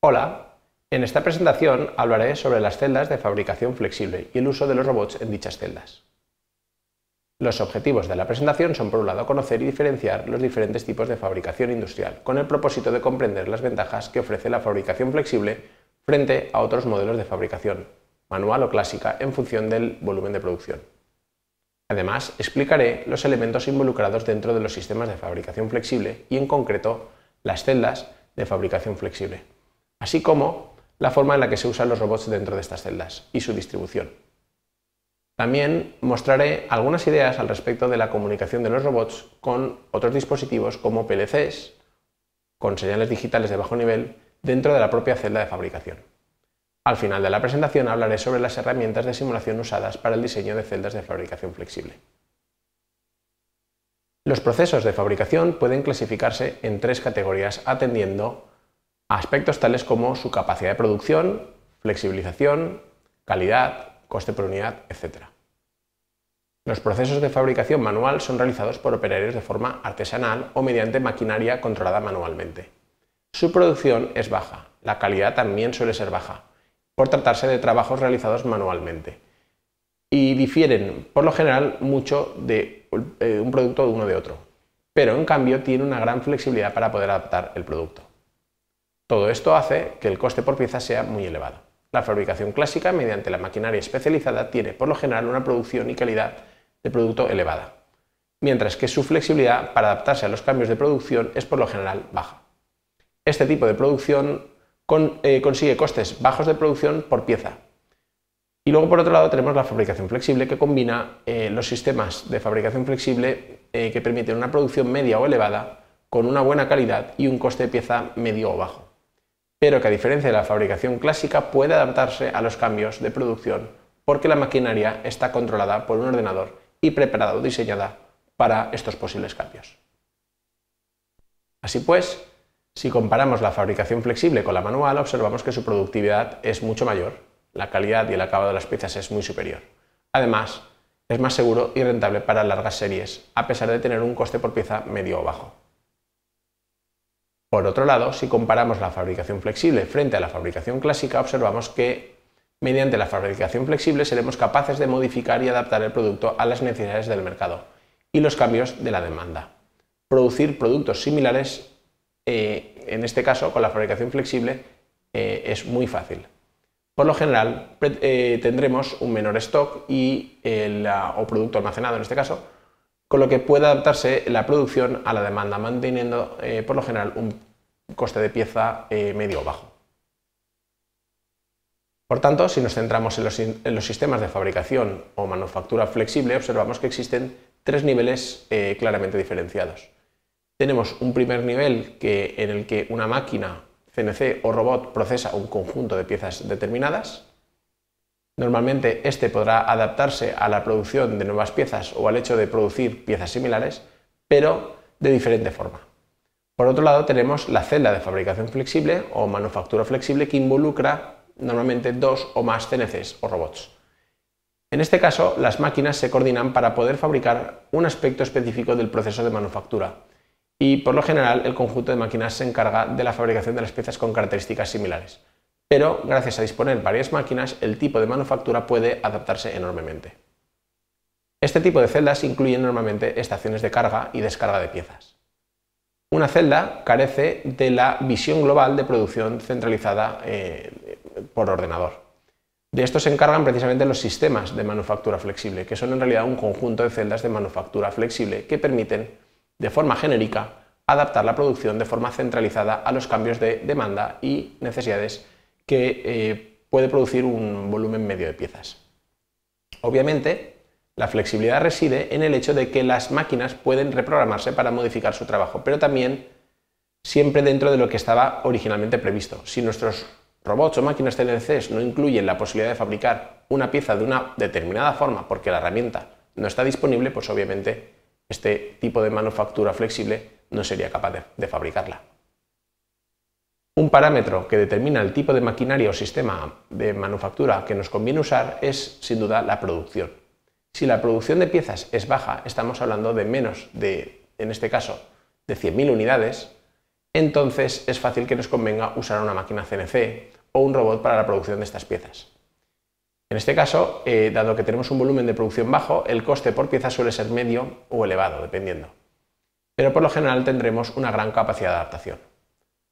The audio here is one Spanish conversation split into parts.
Hola, en esta presentación hablaré sobre las celdas de fabricación flexible y el uso de los robots en dichas celdas. Los objetivos de la presentación son por un lado conocer y diferenciar los diferentes tipos de fabricación industrial, con el propósito de comprender las ventajas que ofrece la fabricación flexible frente a otros modelos de fabricación, manual o clásica, en función del volumen de producción. Además, explicaré los elementos involucrados dentro de los sistemas de fabricación flexible y, en concreto, las celdas de fabricación flexible así como la forma en la que se usan los robots dentro de estas celdas y su distribución. También mostraré algunas ideas al respecto de la comunicación de los robots con otros dispositivos como PLCs, con señales digitales de bajo nivel, dentro de la propia celda de fabricación. Al final de la presentación hablaré sobre las herramientas de simulación usadas para el diseño de celdas de fabricación flexible. Los procesos de fabricación pueden clasificarse en tres categorías atendiendo aspectos tales como su capacidad de producción, flexibilización, calidad, coste por unidad, etc. Los procesos de fabricación manual son realizados por operarios de forma artesanal o mediante maquinaria controlada manualmente. Su producción es baja, la calidad también suele ser baja, por tratarse de trabajos realizados manualmente, y difieren por lo general mucho de eh, un producto de uno de otro, pero en cambio tiene una gran flexibilidad para poder adaptar el producto. Todo esto hace que el coste por pieza sea muy elevado. La fabricación clásica, mediante la maquinaria especializada, tiene por lo general una producción y calidad de producto elevada, mientras que su flexibilidad para adaptarse a los cambios de producción es por lo general baja. Este tipo de producción eh, consigue costes bajos de producción por pieza. Y luego, por otro lado, tenemos la fabricación flexible, que combina eh, los sistemas de fabricación flexible eh, que permiten una producción media o elevada con una buena calidad y un coste de pieza medio o bajo pero que a diferencia de la fabricación clásica puede adaptarse a los cambios de producción porque la maquinaria está controlada por un ordenador y preparada o diseñada para estos posibles cambios. Así pues, si comparamos la fabricación flexible con la manual, observamos que su productividad es mucho mayor, la calidad y el acabado de las piezas es muy superior. Además, es más seguro y rentable para largas series, a pesar de tener un coste por pieza medio o bajo. Por otro lado, si comparamos la fabricación flexible frente a la fabricación clásica, observamos que mediante la fabricación flexible seremos capaces de modificar y adaptar el producto a las necesidades del mercado y los cambios de la demanda. Producir productos similares, eh, en este caso con la fabricación flexible, eh, es muy fácil. Por lo general, eh, tendremos un menor stock y el, ah, o producto almacenado en este caso con lo que puede adaptarse la producción a la demanda, manteniendo eh, por lo general un coste de pieza eh, medio bajo. Por tanto, si nos centramos en los, sistemas de fabricación o manufactura flexible, observamos que existen tres niveles eh, claramente diferenciados. Tenemos un primer nivel en el que una máquina, CNC o robot procesa un conjunto de piezas determinadas, Normalmente este podrá adaptarse a la producción de nuevas piezas o al hecho de producir piezas similares, pero de diferente forma. Por otro lado tenemos la celda de fabricación flexible o manufactura flexible que involucra normalmente dos o más CNCs o robots. En este caso, las máquinas se coordinan para poder fabricar un aspecto específico del proceso de manufactura y por lo general el conjunto de máquinas se encarga de la fabricación de las piezas con características similares pero gracias a disponer varias máquinas el tipo de manufactura puede adaptarse enormemente. Este tipo de celdas incluyen normalmente estaciones de carga y descarga de piezas. Una celda carece de la visión global de producción centralizada eh, por ordenador. De esto se encargan precisamente los sistemas de manufactura flexible, que son en realidad un conjunto de celdas de manufactura flexible que permiten, de forma genérica, adaptar la producción de forma centralizada a los cambios de demanda y necesidades que eh, puede producir un volumen medio de piezas. Obviamente, la flexibilidad reside en el hecho de que las máquinas pueden reprogramarse para modificar su trabajo, pero también siempre dentro de lo que estaba originalmente previsto. Si nuestros robots o máquinas CNCs no incluyen la posibilidad de fabricar una pieza de una determinada forma porque la herramienta no está disponible, pues obviamente este tipo de manufactura flexible no sería capaz de fabricarla. Un parámetro que determina el tipo de maquinaria o sistema de manufactura que nos conviene usar es, sin duda, la producción. Si la producción de piezas es baja, estamos hablando de menos de, en este caso, de 100.000 unidades, entonces es fácil que nos convenga usar una máquina CNC o un robot para la producción de estas piezas. En este caso, eh, dado que tenemos un volumen de producción bajo, el coste por pieza suele ser medio o elevado, dependiendo. Pero por lo general tendremos una gran capacidad de adaptación.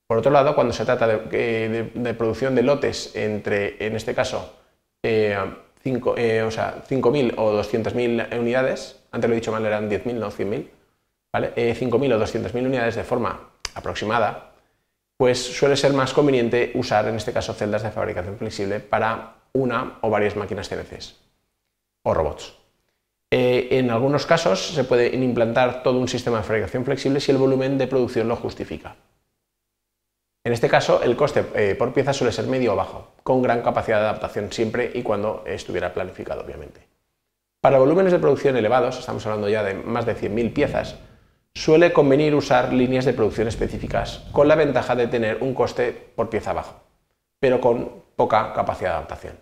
Por otro lado, cuando se trata eh, de, producción de lotes entre, en este caso, 5, eh, eh, o sea, 5.000 o 200.000 unidades, antes lo he dicho mal, eran 10.000, no 100.000, ¿vale? Eh, 5.000 o 200.000 unidades de forma aproximada, pues suele ser más conveniente usar, en este caso, celdas de fabricación flexible para una o varias máquinas veces o robots. en algunos casos se puede implantar todo un sistema de fabricación flexible si el volumen de producción lo justifica. En este caso, el coste eh, por pieza suele ser medio o bajo, con gran capacidad de adaptación siempre y cuando estuviera planificado, obviamente. Para volúmenes de producción elevados, estamos hablando ya de más de 100.000 piezas, suele convenir usar líneas de producción específicas con la ventaja de tener un coste por pieza bajo, pero con poca capacidad de adaptación.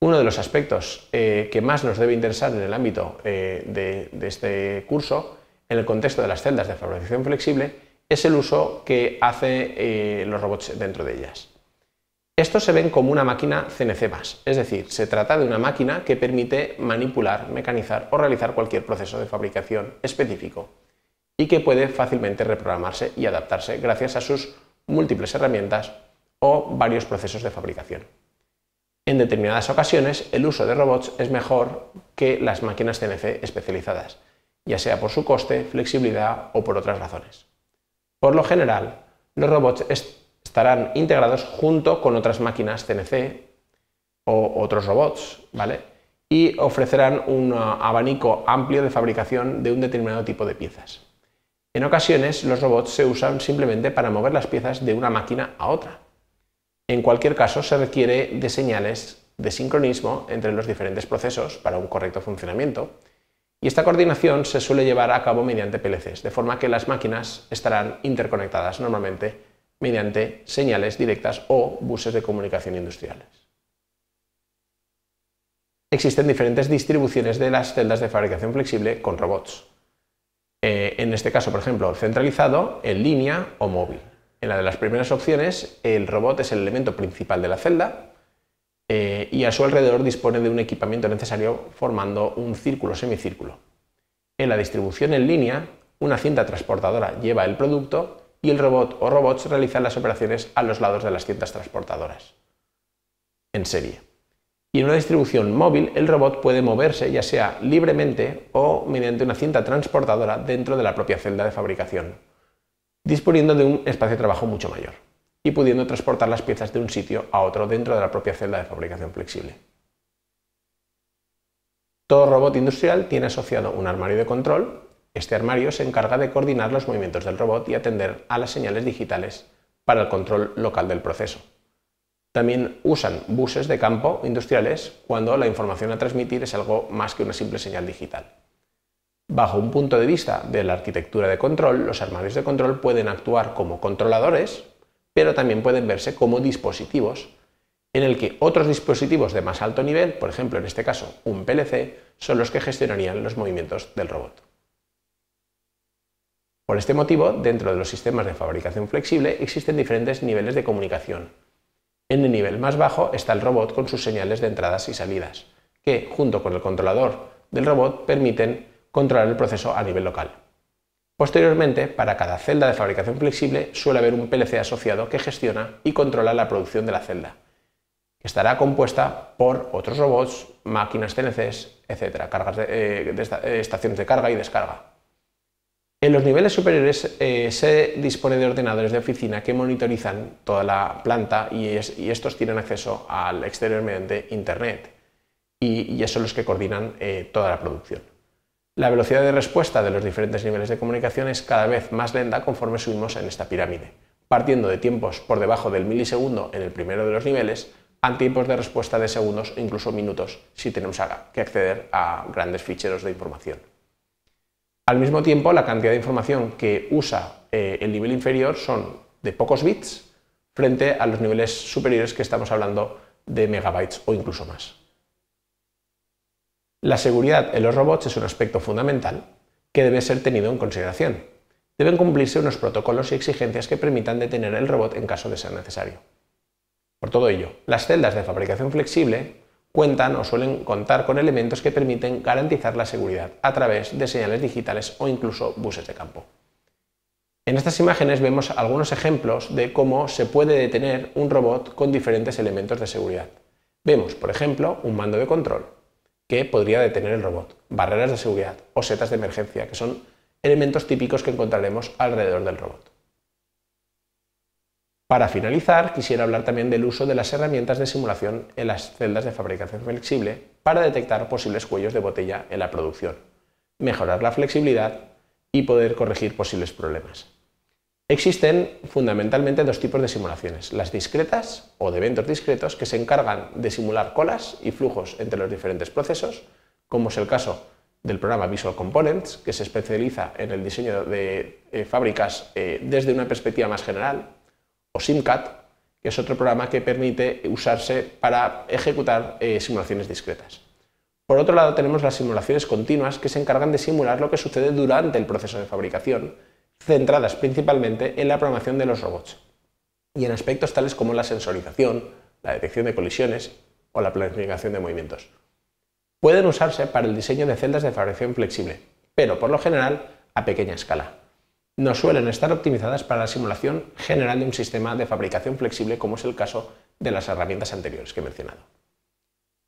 Uno de los aspectos eh, que más nos debe interesar en el ámbito eh, de este curso, en el contexto de las celdas de fabricación flexible, es el uso que hacen eh, los robots dentro de ellas. Estos se ven como una máquina CNC más, es decir, se trata de una máquina que permite manipular, mecanizar o realizar cualquier proceso de fabricación específico y que puede fácilmente reprogramarse y adaptarse gracias a sus múltiples herramientas o varios procesos de fabricación. En determinadas ocasiones, el uso de robots es mejor que las máquinas CNC especializadas, ya sea por su coste, flexibilidad o por otras razones. Por lo general, los robots estarán integrados junto con otras máquinas CNC o otros robots, ¿vale? Y ofrecerán un abanico amplio de fabricación de un determinado tipo de piezas. En ocasiones, los robots se usan simplemente para mover las piezas de una máquina a otra. En cualquier caso, se requiere de señales de sincronismo entre los diferentes procesos para un correcto funcionamiento y esta coordinación se suele llevar a cabo mediante PLCs, de forma que las máquinas estarán interconectadas normalmente mediante señales directas o buses de comunicación industriales. Existen diferentes distribuciones de las celdas de fabricación flexible con robots. Eh, en este caso, por ejemplo, centralizado, en línea o móvil. En la de las primeras opciones, el robot es el elemento principal de la celda eh, y a su alrededor dispone de un equipamiento necesario formando un círculo semicírculo. En la distribución en línea, una cinta transportadora lleva el producto y el robot o robots realizan las operaciones a los lados de las cintas transportadoras. En serie. Y en una distribución móvil, el robot puede moverse ya sea libremente o mediante una cinta transportadora dentro de la propia celda de fabricación, disponiendo de un espacio de trabajo mucho mayor y pudiendo transportar las piezas de un sitio a otro dentro de la propia celda de fabricación flexible. Todo robot industrial tiene asociado un armario de control. Este armario se encarga de coordinar los movimientos del robot y atender a las señales digitales para el control local del proceso. También usan buses de campo industriales cuando la información a transmitir es algo más que una simple señal digital. Bajo un punto de vista de la arquitectura de control, los armarios de control pueden actuar como controladores pero también pueden verse como dispositivos en el que otros dispositivos de más alto nivel, por ejemplo en este caso un PLC, son los que gestionarían los movimientos del robot. Por este motivo, dentro de los sistemas de fabricación flexible existen diferentes niveles de comunicación. En el nivel más bajo está el robot con sus señales de entradas y salidas, que, junto con el controlador del robot, permiten controlar el proceso a nivel local. Posteriormente, para cada celda de fabricación flexible suele haber un PLC asociado que gestiona y controla la producción de la celda, que estará compuesta por otros robots, máquinas TNCs, etc., cargas de, eh, eh, estaciones de carga y descarga. En los niveles superiores eh, se dispone de ordenadores de oficina que monitorizan toda la planta y, estos tienen acceso al exterior mediante Internet y, y, son los que coordinan toda la producción la velocidad de respuesta de los diferentes niveles de comunicación es cada vez más lenta conforme subimos en esta pirámide, partiendo de tiempos por debajo del milisegundo en el primero de los niveles a tiempos de respuesta de segundos o e incluso minutos si tenemos que acceder a grandes ficheros de información. Al mismo tiempo, la cantidad de información que usa eh, el nivel inferior son de pocos bits frente a los niveles superiores que estamos hablando de megabytes o incluso más. La seguridad en los robots es un aspecto fundamental que debe ser tenido en consideración. Deben cumplirse unos protocolos y exigencias que permitan detener el robot en caso de ser necesario. Por todo ello, las celdas de fabricación flexible cuentan o suelen contar con elementos que permiten garantizar la seguridad a través de señales digitales o incluso buses de campo. En estas imágenes vemos algunos ejemplos de cómo se puede detener un robot con diferentes elementos de seguridad. Vemos, por ejemplo, un mando de control, que podría detener el robot, barreras de seguridad o setas de emergencia, que son elementos típicos que encontraremos alrededor del robot. Para finalizar, quisiera hablar también del uso de las herramientas de simulación en las celdas de fabricación flexible para detectar posibles cuellos de botella en la producción, mejorar la flexibilidad y poder corregir posibles problemas. Existen fundamentalmente dos tipos de simulaciones, las discretas o de eventos discretos que se encargan de simular colas y flujos entre los diferentes procesos, como es el caso del programa Visual Components, que se especializa en el diseño de eh, fábricas eh, desde una perspectiva más general, o SimCat, que es otro programa que permite usarse para ejecutar eh, simulaciones discretas. Por otro lado, tenemos las simulaciones continuas que se encargan de simular lo que sucede durante el proceso de fabricación, centradas principalmente en la programación de los robots y en aspectos tales como la sensorización, la detección de colisiones o la planificación de movimientos. Pueden usarse para el diseño de celdas de fabricación flexible, pero por lo general a pequeña escala. No suelen estar optimizadas para la simulación general de un sistema de fabricación flexible como es el caso de las herramientas anteriores que he mencionado.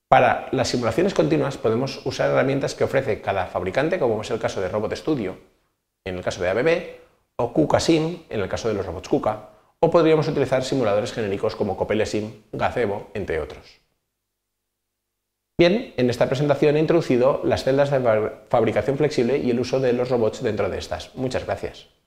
Para las simulaciones continuas podemos usar herramientas que ofrece cada fabricante, como es el caso de Robot Studio, en el caso de ABB, o Sim, en el caso de los robots KUKA, o podríamos utilizar simuladores genéricos como CopeleSim, Gazebo, entre otros. Bien, en esta presentación he introducido las celdas de fabricación flexible y el uso de los robots dentro de estas. Muchas gracias.